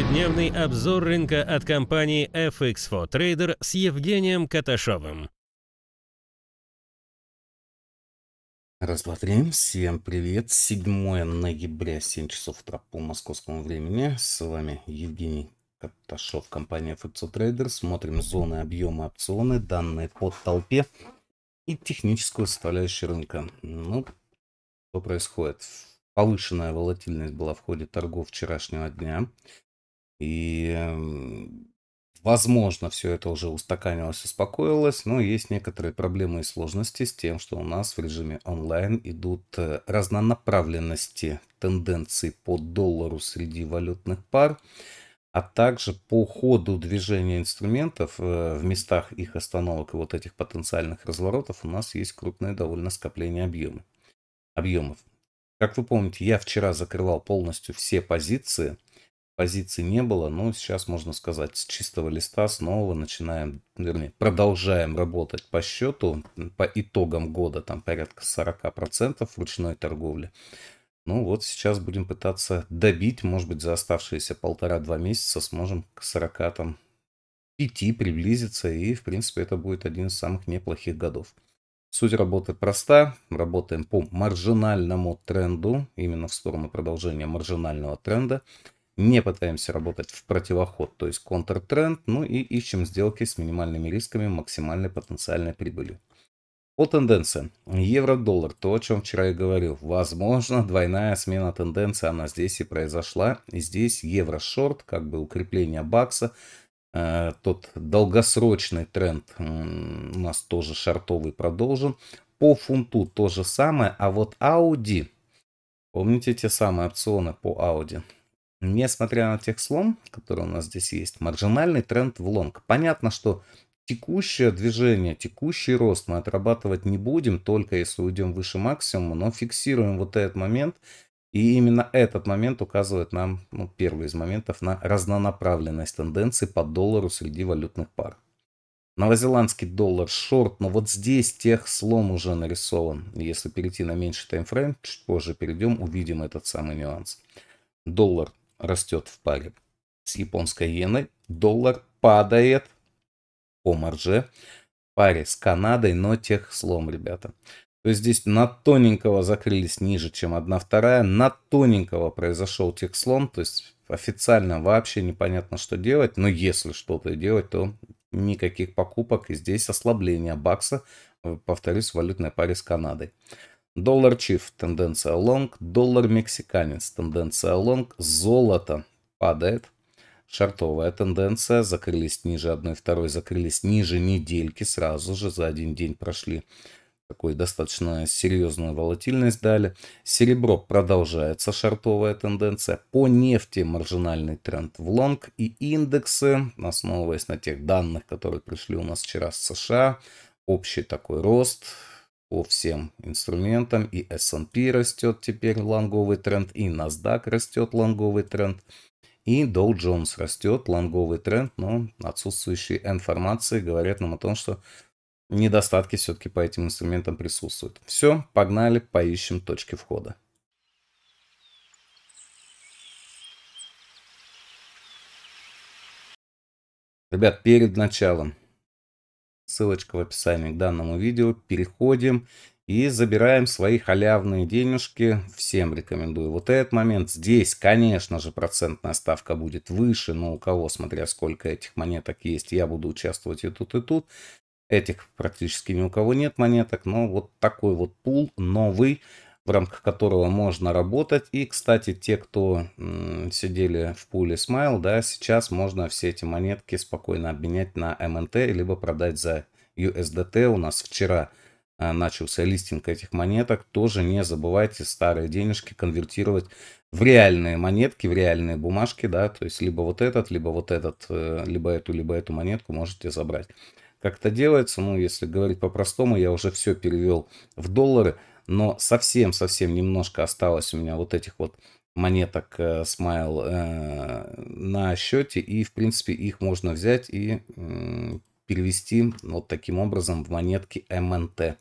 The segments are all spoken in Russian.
ежедневный обзор рынка от компании FX4 Trader с Евгением Каташовым. Раз два три. Всем привет. 7 ноября, 7 часов утра по московскому времени. С вами Евгений Каташов, компания FX 4 Trader. Смотрим зоны объема опционы, данные по толпе и техническую составляющую рынка. Ну, что происходит? Повышенная волатильность была в ходе торгов вчерашнего дня. И, эм, возможно, все это уже устаканилось, успокоилось, но есть некоторые проблемы и сложности с тем, что у нас в режиме онлайн идут э, разнонаправленности тенденций по доллару среди валютных пар, а также по ходу движения инструментов э, в местах их остановок и вот этих потенциальных разворотов у нас есть крупное довольно скопление объемы, объемов. Как вы помните, я вчера закрывал полностью все позиции – позиций не было, но сейчас можно сказать, с чистого листа снова начинаем, вернее, продолжаем работать по счету, по итогам года, там порядка 40% ручной торговли. Ну вот сейчас будем пытаться добить, может быть, за оставшиеся полтора-два месяца сможем к 40 там, 5 приблизиться, и, в принципе, это будет один из самых неплохих годов. Суть работы проста. Работаем по маржинальному тренду, именно в сторону продолжения маржинального тренда не пытаемся работать в противоход, то есть контртренд, ну и ищем сделки с минимальными рисками максимальной потенциальной прибыли. По тенденциям. Евро-доллар, то, о чем вчера я говорил. Возможно, двойная смена тенденции, она здесь и произошла. И здесь евро-шорт, как бы укрепление бакса. Э, тот долгосрочный тренд у нас тоже шортовый продолжен. По фунту то же самое, а вот Audi, помните те самые опционы по Audi? Несмотря на тех слом, который у нас здесь есть, маржинальный тренд в лонг. Понятно, что текущее движение, текущий рост мы отрабатывать не будем, только если уйдем выше максимума, но фиксируем вот этот момент. И именно этот момент указывает нам, ну, первый из моментов, на разнонаправленность тенденции по доллару среди валютных пар. Новозеландский доллар шорт, но вот здесь тех слом уже нарисован. Если перейти на меньший таймфрейм, чуть позже перейдем, увидим этот самый нюанс. Доллар растет в паре с японской иеной, доллар падает по марже в паре с Канадой, но тех слом, ребята. То есть здесь на тоненького закрылись ниже, чем 1 вторая. На тоненького произошел тех слом. То есть официально вообще непонятно, что делать. Но если что-то делать, то никаких покупок. И здесь ослабление бакса, повторюсь, в валютной паре с Канадой. Доллар чиф, тенденция лонг. Доллар мексиканец, тенденция лонг. Золото падает. Шартовая тенденция. Закрылись ниже второй закрылись ниже недельки. Сразу же за один день прошли такой достаточно серьезную волатильность дали. Серебро продолжается шартовая тенденция. По нефти маржинальный тренд в лонг и индексы, основываясь на тех данных, которые пришли у нас вчера с США, общий такой рост по всем инструментам. И S&P растет теперь лонговый тренд, и NASDAQ растет лонговый тренд, и Dow Jones растет лонговый тренд, но отсутствующие информации говорят нам о том, что недостатки все-таки по этим инструментам присутствуют. Все, погнали, поищем точки входа. Ребят, перед началом ссылочка в описании к данному видео, переходим и забираем свои халявные денежки. Всем рекомендую. Вот этот момент. Здесь, конечно же, процентная ставка будет выше, но у кого, смотря сколько этих монеток есть, я буду участвовать и тут, и тут. Этих практически ни у кого нет монеток, но вот такой вот пул новый рамках которого можно работать. И, кстати, те, кто сидели в пуле Smile, да, сейчас можно все эти монетки спокойно обменять на МНТ, либо продать за USDT. У нас вчера а, начался листинг этих монеток. Тоже не забывайте старые денежки конвертировать в реальные монетки, в реальные бумажки, да, то есть либо вот этот, либо вот этот, э, либо эту, либо эту монетку можете забрать. Как это делается, ну, если говорить по-простому, я уже все перевел в доллары – но совсем-совсем немножко осталось у меня вот этих вот монеток смайл э, э, на счете, и, в принципе, их можно взять и э, перевести вот таким образом в монетки МНТ.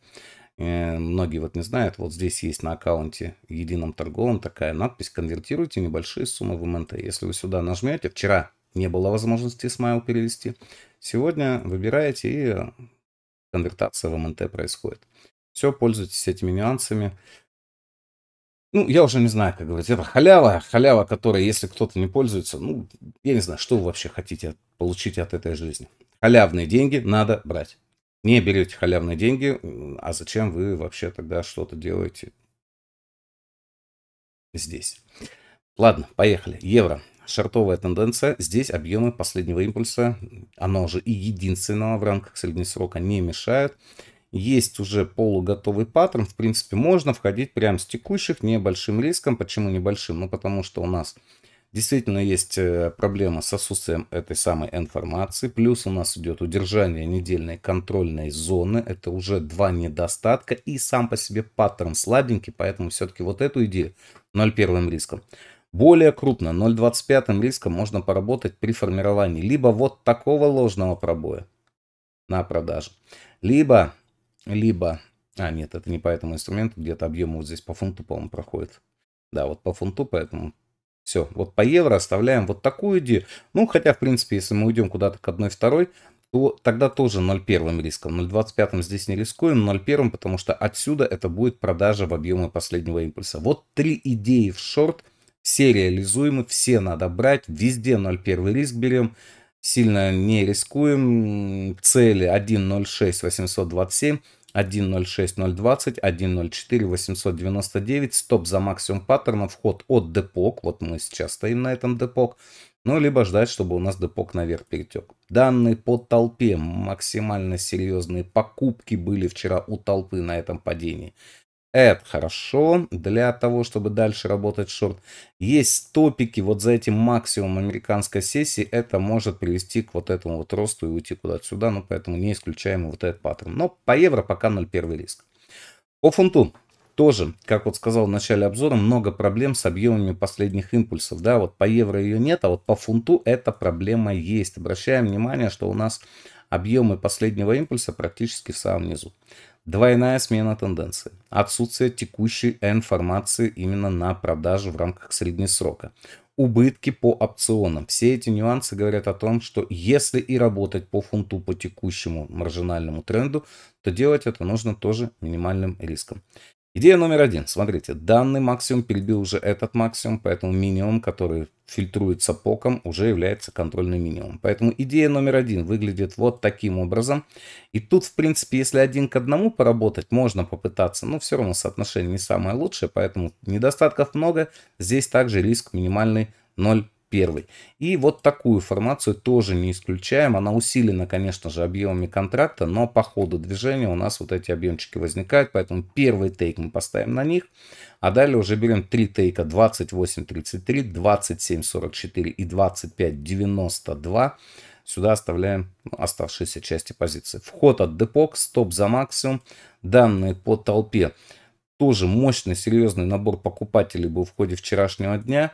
Э, многие вот не знают, вот здесь есть на аккаунте едином торговом такая надпись «Конвертируйте небольшие суммы в МНТ». Если вы сюда нажмете, вчера не было возможности смайл перевести, сегодня выбираете и конвертация в МНТ происходит все, пользуйтесь этими нюансами. Ну, я уже не знаю, как говорить. Это халява, халява, которая, если кто-то не пользуется, ну, я не знаю, что вы вообще хотите получить от этой жизни. Халявные деньги надо брать. Не берете халявные деньги, а зачем вы вообще тогда что-то делаете здесь? Ладно, поехали. Евро. Шортовая тенденция. Здесь объемы последнего импульса, оно уже и единственного в рамках среднесрока, не мешают есть уже полуготовый паттерн, в принципе, можно входить прямо с текущих небольшим риском. Почему небольшим? Ну, потому что у нас действительно есть э, проблема с отсутствием этой самой информации. Плюс у нас идет удержание недельной контрольной зоны. Это уже два недостатка. И сам по себе паттерн сладенький. поэтому все-таки вот эту идею 0,1 риском. Более крупно 0,25 риском можно поработать при формировании либо вот такого ложного пробоя на продажу, либо либо... А, нет, это не по этому инструменту, где-то объем вот здесь по фунту, по-моему, проходит. Да, вот по фунту, поэтому все. Вот по евро оставляем вот такую идею. Ну, хотя, в принципе, если мы уйдем куда-то к 1,2, то тогда тоже 0,1 риском. 0,25 здесь не рискуем, 0,1, потому что отсюда это будет продажа в объемы последнего импульса. Вот три идеи в шорт, все реализуемы, все надо брать, везде 0,1 риск берем, сильно не рискуем, цели 1,06, 827, 1.06.020, 1.04.899, стоп за максимум паттерна, вход от депок, вот мы сейчас стоим на этом депок, ну, либо ждать, чтобы у нас депок наверх перетек. Данные по толпе, максимально серьезные покупки были вчера у толпы на этом падении. Это хорошо для того, чтобы дальше работать шорт. Есть топики вот за этим максимум американской сессии. Это может привести к вот этому вот росту и уйти куда-то сюда. Ну, поэтому не исключаем вот этот паттерн. Но по евро пока 0,1 риск. По фунту тоже, как вот сказал в начале обзора, много проблем с объемами последних импульсов. Да, вот по евро ее нет, а вот по фунту эта проблема есть. Обращаем внимание, что у нас Объемы последнего импульса практически в самом низу. Двойная смена тенденции. Отсутствие текущей информации именно на продажу в рамках среднесрока. Убытки по опционам. Все эти нюансы говорят о том, что если и работать по фунту по текущему маржинальному тренду, то делать это нужно тоже минимальным риском. Идея номер один. Смотрите, данный максимум перебил уже этот максимум, поэтому минимум, который фильтруется поком, уже является контрольным минимумом. Поэтому идея номер один выглядит вот таким образом. И тут, в принципе, если один к одному поработать, можно попытаться, но все равно соотношение не самое лучшее, поэтому недостатков много. Здесь также риск минимальный 0 первый. И вот такую формацию тоже не исключаем. Она усилена, конечно же, объемами контракта, но по ходу движения у нас вот эти объемчики возникают. Поэтому первый тейк мы поставим на них. А далее уже берем три тейка 28.33, 27.44 и 25.92. Сюда оставляем ну, оставшиеся части позиции. Вход от депок, стоп за максимум, данные по толпе. Тоже мощный, серьезный набор покупателей был в ходе вчерашнего дня.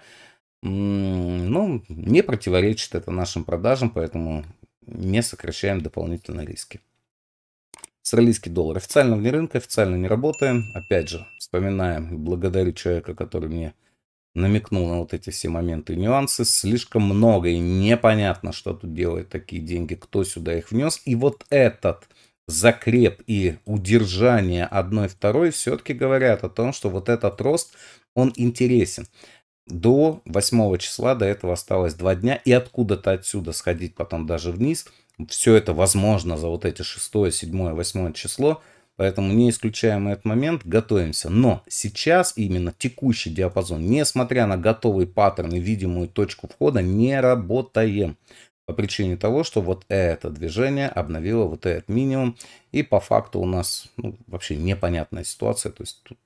Ну, не противоречит это нашим продажам, поэтому не сокращаем дополнительные риски. Австралийский доллар официально вне рынка, официально не работаем. Опять же, вспоминаем, благодарю человека, который мне намекнул на вот эти все моменты и нюансы. Слишком много и непонятно, что тут делают такие деньги, кто сюда их внес. И вот этот закреп и удержание одной второй все-таки говорят о том, что вот этот рост, он интересен до 8 числа, до этого осталось 2 дня, и откуда-то отсюда сходить потом даже вниз, все это возможно за вот эти 6, 7, 8 число, поэтому не исключаем этот момент, готовимся. Но сейчас именно текущий диапазон, несмотря на готовый паттерн и видимую точку входа, не работаем. По причине того, что вот это движение обновило вот этот минимум. И по факту у нас ну, вообще непонятная ситуация. То есть тут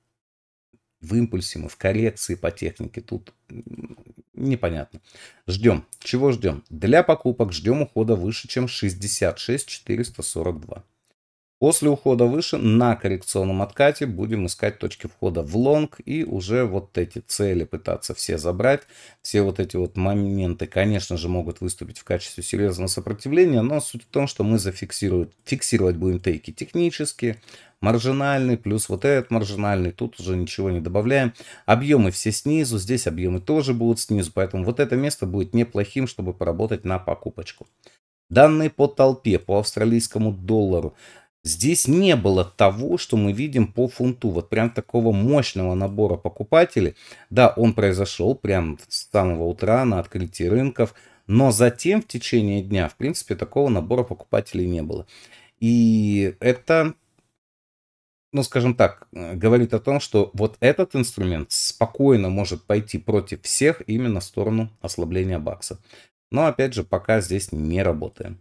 в импульсе, мы в коллекции по технике. Тут непонятно. Ждем. Чего ждем? Для покупок ждем ухода выше, чем 66 442. После ухода выше на коррекционном откате будем искать точки входа в лонг и уже вот эти цели пытаться все забрать. Все вот эти вот моменты, конечно же, могут выступить в качестве серьезного сопротивления, но суть в том, что мы зафиксировать, фиксировать будем тейки технически, маржинальный, плюс вот этот маржинальный, тут уже ничего не добавляем. Объемы все снизу, здесь объемы тоже будут снизу, поэтому вот это место будет неплохим, чтобы поработать на покупочку. Данные по толпе, по австралийскому доллару. Здесь не было того, что мы видим по фунту, вот прям такого мощного набора покупателей. Да, он произошел прям с самого утра на открытии рынков, но затем в течение дня, в принципе, такого набора покупателей не было. И это, ну, скажем так, говорит о том, что вот этот инструмент спокойно может пойти против всех именно в сторону ослабления бакса. Но, опять же, пока здесь не работаем.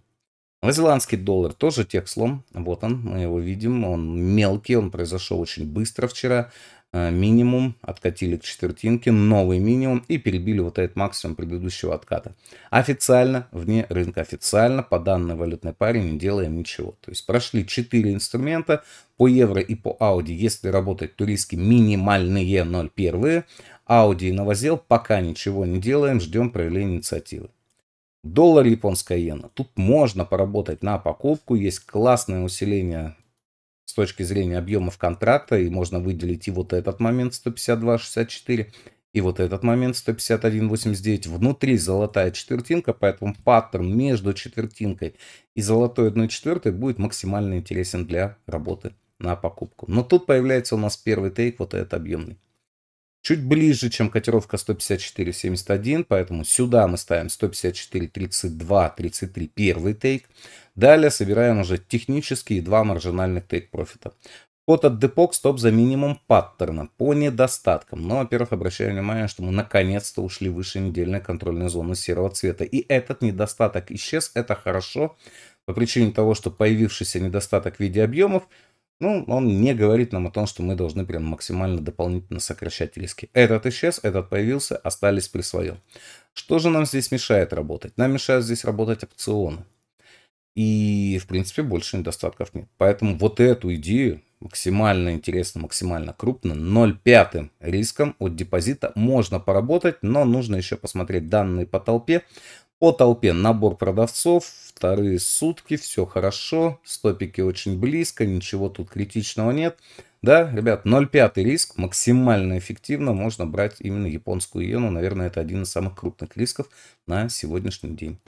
Новозеландский доллар тоже текслом. Вот он, мы его видим. Он мелкий, он произошел очень быстро вчера. Э, минимум откатили к четвертинке, новый минимум и перебили вот этот максимум предыдущего отката. Официально, вне рынка официально, по данной валютной паре не делаем ничего. То есть прошли 4 инструмента по евро и по Audi. Если работать, то риски минимальные 0,1. Audi и новозел пока ничего не делаем, ждем проявления инициативы доллар, японская иена. Тут можно поработать на покупку, есть классное усиление с точки зрения объемов контракта, и можно выделить и вот этот момент 152.64, и вот этот момент 151.89. Внутри золотая четвертинка, поэтому паттерн между четвертинкой и золотой одной четвертой будет максимально интересен для работы на покупку. Но тут появляется у нас первый тейк, вот этот объемный чуть ближе, чем котировка 154.71, поэтому сюда мы ставим 154.32, 33 первый тейк. Далее собираем уже технические два маржинальных тейк профита. Код от депок стоп за минимум паттерна по недостаткам. Но, во-первых, обращаю внимание, что мы наконец-то ушли выше недельной контрольной зоны серого цвета. И этот недостаток исчез, это хорошо, по причине того, что появившийся недостаток в виде объемов – ну, он не говорит нам о том, что мы должны прям максимально дополнительно сокращать риски. Этот исчез, этот появился, остались при своем. Что же нам здесь мешает работать? Нам мешают здесь работать опционы. И, в принципе, больше недостатков нет. Поэтому вот эту идею максимально интересно, максимально крупно, 0,5 риском от депозита можно поработать, но нужно еще посмотреть данные по толпе, по толпе набор продавцов, вторые сутки, все хорошо, стопики очень близко, ничего тут критичного нет. Да, ребят, 0,5 риск, максимально эффективно можно брать именно японскую иену. Наверное, это один из самых крупных рисков на сегодняшний день.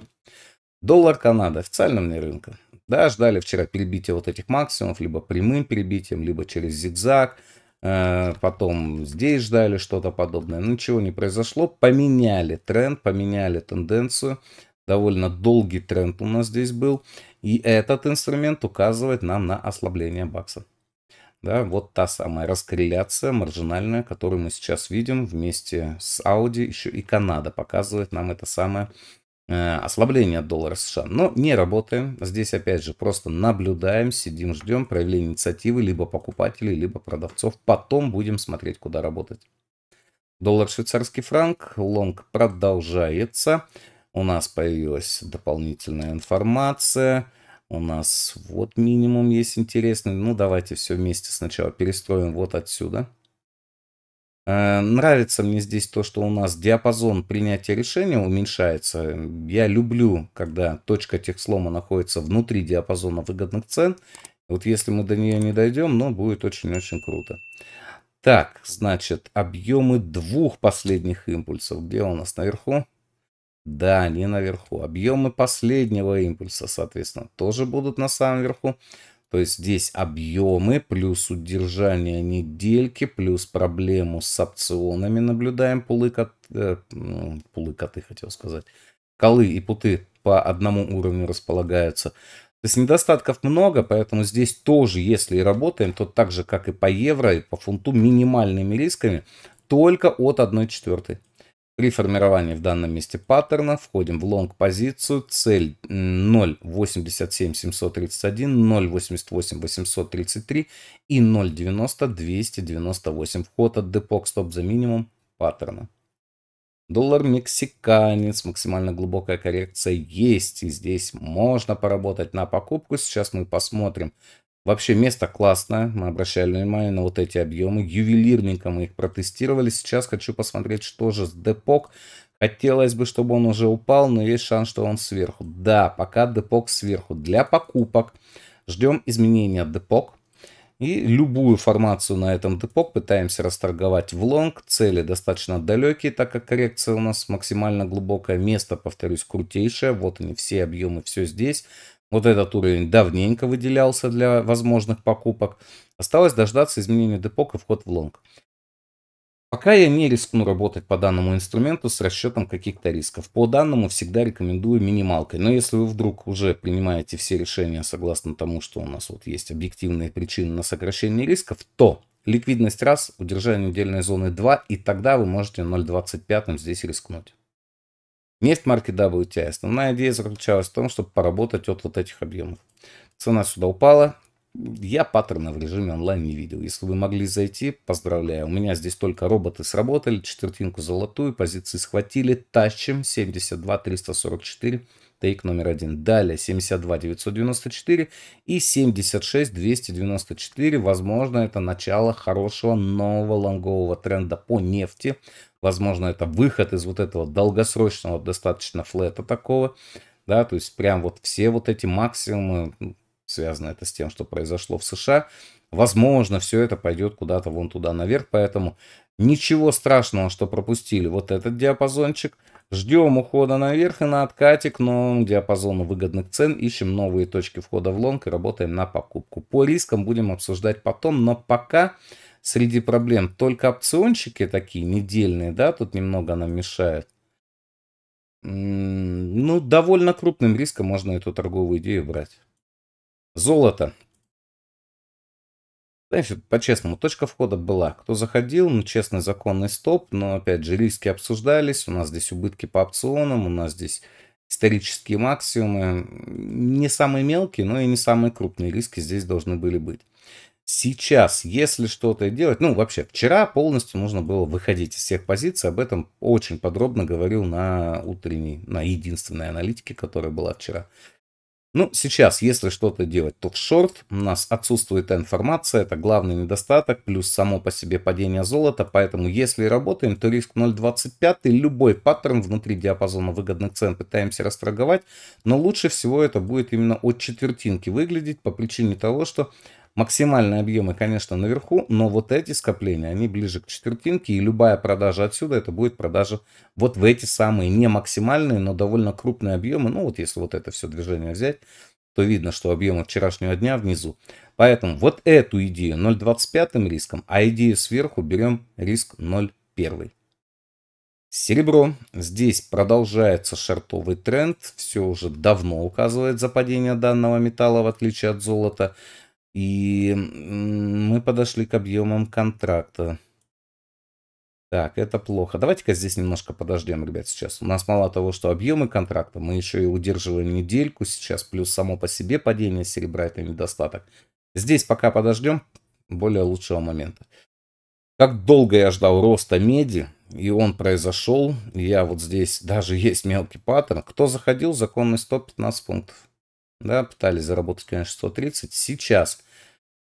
Доллар Канада, официально вне рынка. Да, ждали вчера перебития вот этих максимумов, либо прямым перебитием, либо через зигзаг. Э, потом здесь ждали что-то подобное. Ничего не произошло. Поменяли тренд, поменяли тенденцию. Довольно долгий тренд у нас здесь был. И этот инструмент указывает нам на ослабление бакса. Да, вот та самая раскорреляция маржинальная, которую мы сейчас видим вместе с Audi, еще и Канада показывает нам это самое Э, ослабление доллара США. Но не работаем. Здесь опять же просто наблюдаем, сидим, ждем проявления инициативы либо покупателей, либо продавцов. Потом будем смотреть, куда работать. Доллар швейцарский франк. Лонг продолжается. У нас появилась дополнительная информация. У нас вот минимум есть интересный. Ну давайте все вместе сначала перестроим вот отсюда. Э, нравится мне здесь то, что у нас диапазон принятия решения уменьшается. Я люблю, когда точка техслома находится внутри диапазона выгодных цен. Вот если мы до нее не дойдем, но ну, будет очень-очень круто. Так, значит, объемы двух последних импульсов. Где у нас наверху? Да, они наверху. Объемы последнего импульса, соответственно, тоже будут на самом верху. То есть здесь объемы плюс удержание недельки, плюс проблему с опционами наблюдаем. Пулы, кот, э, ну, пулы коты, хотел сказать. Колы и путы по одному уровню располагаются. То есть недостатков много, поэтому здесь тоже, если и работаем, то так же, как и по евро, и по фунту, минимальными рисками, только от 1 четвертой. При формировании в данном месте паттерна входим в лонг-позицию, цель 0.87731, 0.88833 и 0.90-298 вход от депок стоп за минимум паттерна. Доллар мексиканец, максимально глубокая коррекция есть, и здесь можно поработать на покупку. Сейчас мы посмотрим Вообще место классное, мы обращали внимание на вот эти объемы, ювелирненько мы их протестировали. Сейчас хочу посмотреть, что же с депок. Хотелось бы, чтобы он уже упал, но есть шанс, что он сверху. Да, пока депок сверху. Для покупок ждем изменения депок. И любую формацию на этом депок пытаемся расторговать в лонг. Цели достаточно далекие, так как коррекция у нас максимально глубокая. Место, повторюсь, крутейшее. Вот они все объемы, все здесь. Вот этот уровень давненько выделялся для возможных покупок. Осталось дождаться изменения депок и вход в лонг. Пока я не рискну работать по данному инструменту с расчетом каких-то рисков. По данному всегда рекомендую минималкой. Но если вы вдруг уже принимаете все решения согласно тому, что у нас вот есть объективные причины на сокращение рисков, то ликвидность раз, удержание недельной зоны 2, и тогда вы можете 0,25 здесь рискнуть. Нефть-марки WTI. Основная идея заключалась в том, чтобы поработать от вот этих объемов. Цена сюда упала. Я паттерна в режиме онлайн не видел. Если вы могли зайти, поздравляю. У меня здесь только роботы сработали, четвертинку золотую, позиции схватили. Тащим 72 344 тейк номер один. Далее 72 994 и 76 294. Возможно, это начало хорошего нового лонгового тренда по нефти. Возможно, это выход из вот этого долгосрочного достаточно флета такого. Да, то есть прям вот все вот эти максимумы, ну, связано это с тем, что произошло в США. Возможно, все это пойдет куда-то вон туда наверх, поэтому ничего страшного, что пропустили вот этот диапазончик – Ждем ухода наверх и на откате к новому диапазону выгодных цен. Ищем новые точки входа в лонг и работаем на покупку. По рискам будем обсуждать потом, но пока среди проблем только опциончики такие недельные, да, тут немного нам мешают. Ну, довольно крупным риском можно эту торговую идею брать. Золото. Знаете, по-честному, точка входа была. Кто заходил, ну, честный законный стоп, но, опять же, риски обсуждались, у нас здесь убытки по опционам, у нас здесь исторические максимумы. Не самые мелкие, но и не самые крупные риски здесь должны были быть. Сейчас, если что-то делать, ну, вообще, вчера полностью нужно было выходить из всех позиций, об этом очень подробно говорил на утренней, на единственной аналитике, которая была вчера. Ну, сейчас, если что-то делать, то в шорт у нас отсутствует информация, это главный недостаток, плюс само по себе падение золота, поэтому если работаем, то риск 0.25, любой паттерн внутри диапазона выгодных цен пытаемся растроговать, но лучше всего это будет именно от четвертинки выглядеть по причине того, что Максимальные объемы, конечно, наверху, но вот эти скопления, они ближе к четвертинке, и любая продажа отсюда, это будет продажа вот в эти самые, не максимальные, но довольно крупные объемы. Ну вот если вот это все движение взять, то видно, что объемы вчерашнего дня внизу. Поэтому вот эту идею 0,25 риском, а идею сверху берем риск 0,1. Серебро. Здесь продолжается шортовый тренд. Все уже давно указывает за падение данного металла, в отличие от золота. И мы подошли к объемам контракта. Так, это плохо. Давайте-ка здесь немножко подождем, ребят, сейчас. У нас мало того, что объемы контракта, мы еще и удерживаем недельку сейчас, плюс само по себе падение серебра, это недостаток. Здесь пока подождем, более лучшего момента. Как долго я ждал роста меди, и он произошел. Я вот здесь даже есть мелкий паттерн. Кто заходил, законный стоп 15 пунктов. Да, пытались заработать, конечно, 130. Сейчас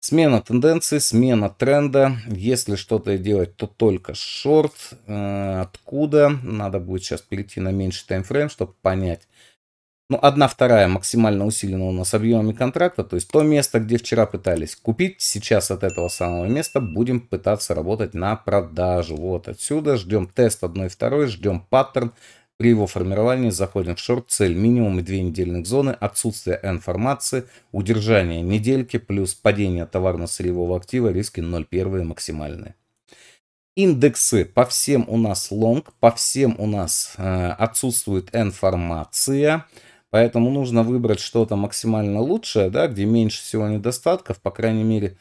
смена тенденции, смена тренда. Если что-то делать, то только шорт. Э, откуда? Надо будет сейчас перейти на меньший таймфрейм, чтобы понять. Ну, одна вторая максимально усилена у нас объемами контракта. То есть то место, где вчера пытались купить, сейчас от этого самого места будем пытаться работать на продажу. Вот отсюда ждем тест 1 и 2, ждем паттерн. При его формировании заходим в шорт цель минимум и две недельных зоны, отсутствие информации, удержание недельки плюс падение товарно-сырьевого актива, риски 0,1 максимальные. Индексы по всем у нас лонг, по всем у нас э, отсутствует информация. Поэтому нужно выбрать что-то максимально лучшее, да, где меньше всего недостатков, по крайней мере.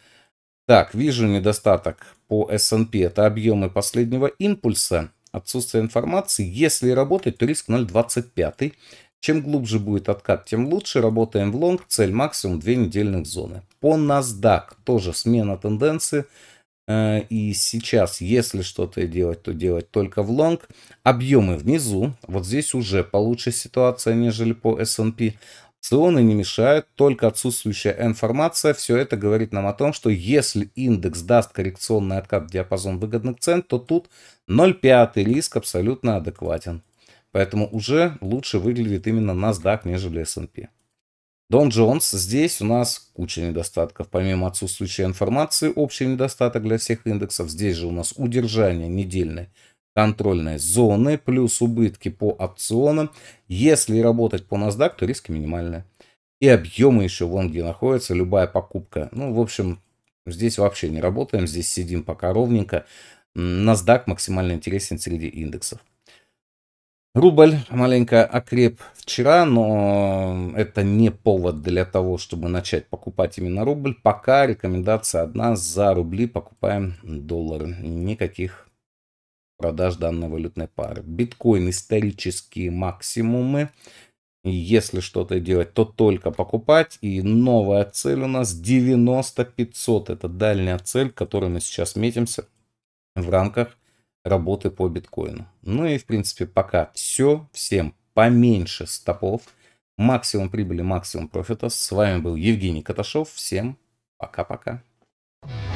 Так, вижу недостаток по S&P, это объемы последнего импульса отсутствие информации. Если работать, то риск 0,25. Чем глубже будет откат, тем лучше. Работаем в лонг, цель максимум 2 недельных зоны. По NASDAQ тоже смена тенденции. Э, и сейчас, если что-то делать, то делать только в лонг. Объемы внизу. Вот здесь уже получше ситуация, нежели по S&P. Ционы не мешают, только отсутствующая информация. Все это говорит нам о том, что если индекс даст коррекционный откат в диапазон выгодных цен, то тут 0,5 риск абсолютно адекватен. Поэтому уже лучше выглядит именно NASDAQ, нежели S&P. Дон Джонс, здесь у нас куча недостатков. Помимо отсутствующей информации, общий недостаток для всех индексов, здесь же у нас удержание недельной контрольной зоны плюс убытки по опционам. Если работать по NASDAQ, то риски минимальные. И объемы еще вон где находятся, любая покупка. Ну, в общем, здесь вообще не работаем, здесь сидим пока ровненько. NASDAQ максимально интересен среди индексов. Рубль маленько окреп вчера, но это не повод для того, чтобы начать покупать именно рубль. Пока рекомендация одна, за рубли покупаем доллары. Никаких продаж данной валютной пары. Биткоин исторические максимумы. если что-то делать, то только покупать. И новая цель у нас 90-500. Это дальняя цель, которую мы сейчас метимся в рамках работы по биткоину. Ну и в принципе пока все. Всем поменьше стопов. Максимум прибыли, максимум профита. С вами был Евгений Каташов. Всем пока-пока. -пока. you